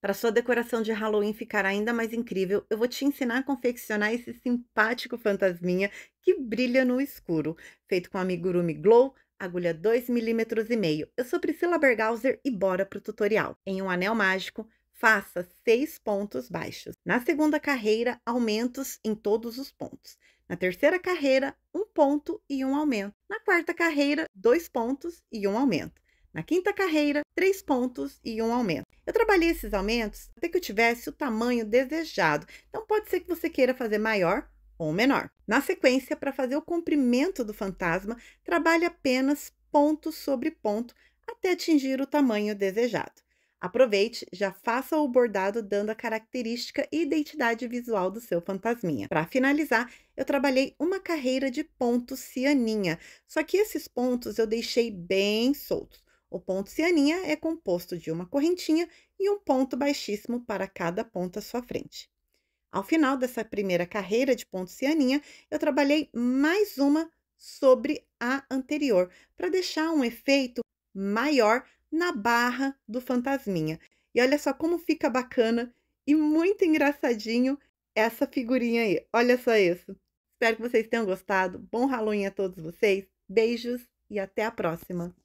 Para sua decoração de Halloween ficar ainda mais incrível, eu vou te ensinar a confeccionar esse simpático fantasminha que brilha no escuro, feito com amigurumi glow, agulha 25 mm e meio. Eu sou Priscila Berghauser e bora pro tutorial. Em um anel mágico, faça seis pontos baixos. Na segunda carreira, aumentos em todos os pontos. Na terceira carreira, um ponto e um aumento. Na quarta carreira, dois pontos e um aumento. Na quinta carreira, três pontos e um aumento. Eu trabalhei esses aumentos até que eu tivesse o tamanho desejado, então pode ser que você queira fazer maior ou menor. Na sequência, para fazer o comprimento do fantasma, trabalhe apenas ponto sobre ponto até atingir o tamanho desejado. Aproveite, já faça o bordado dando a característica e identidade visual do seu fantasminha. Para finalizar, eu trabalhei uma carreira de pontos cianinha, só que esses pontos eu deixei bem soltos. O ponto cianinha é composto de uma correntinha e um ponto baixíssimo para cada ponta à sua frente. Ao final dessa primeira carreira de ponto cianinha, eu trabalhei mais uma sobre a anterior, para deixar um efeito maior na barra do fantasminha. E olha só como fica bacana e muito engraçadinho essa figurinha aí. Olha só isso. Espero que vocês tenham gostado. Bom Halloween a todos vocês. Beijos e até a próxima.